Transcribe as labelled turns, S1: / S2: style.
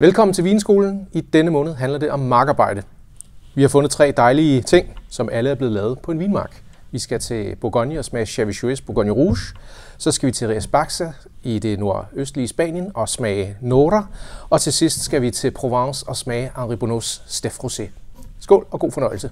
S1: Velkommen til Vinskolen. I denne måned handler det om markarbejde. Vi har fundet tre dejlige ting, som alle er blevet lavet på en vinmark. Vi skal til Bourgogne og smage Chavichues Bourgogne Rouge. Så skal vi til Ries Baxa i det nordøstlige Spanien og smage Nora. Og til sidst skal vi til Provence og smage Henri Bonneaus Stef Rosé. Skål og god fornøjelse.